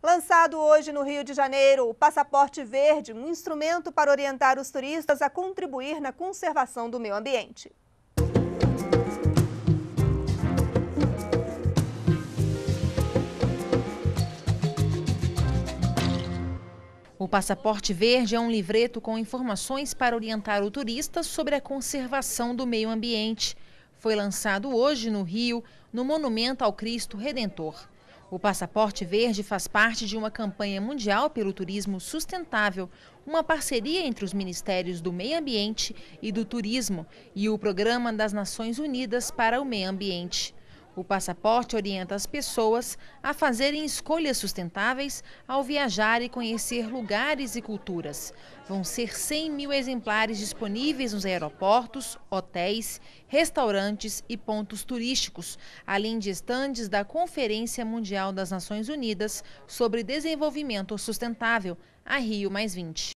Lançado hoje no Rio de Janeiro, o Passaporte Verde, um instrumento para orientar os turistas a contribuir na conservação do meio ambiente. O Passaporte Verde é um livreto com informações para orientar o turista sobre a conservação do meio ambiente. Foi lançado hoje no Rio, no Monumento ao Cristo Redentor. O Passaporte Verde faz parte de uma campanha mundial pelo turismo sustentável, uma parceria entre os Ministérios do Meio Ambiente e do Turismo e o Programa das Nações Unidas para o Meio Ambiente. O passaporte orienta as pessoas a fazerem escolhas sustentáveis ao viajar e conhecer lugares e culturas. Vão ser 100 mil exemplares disponíveis nos aeroportos, hotéis, restaurantes e pontos turísticos, além de estandes da Conferência Mundial das Nações Unidas sobre Desenvolvimento Sustentável, a Rio Mais 20.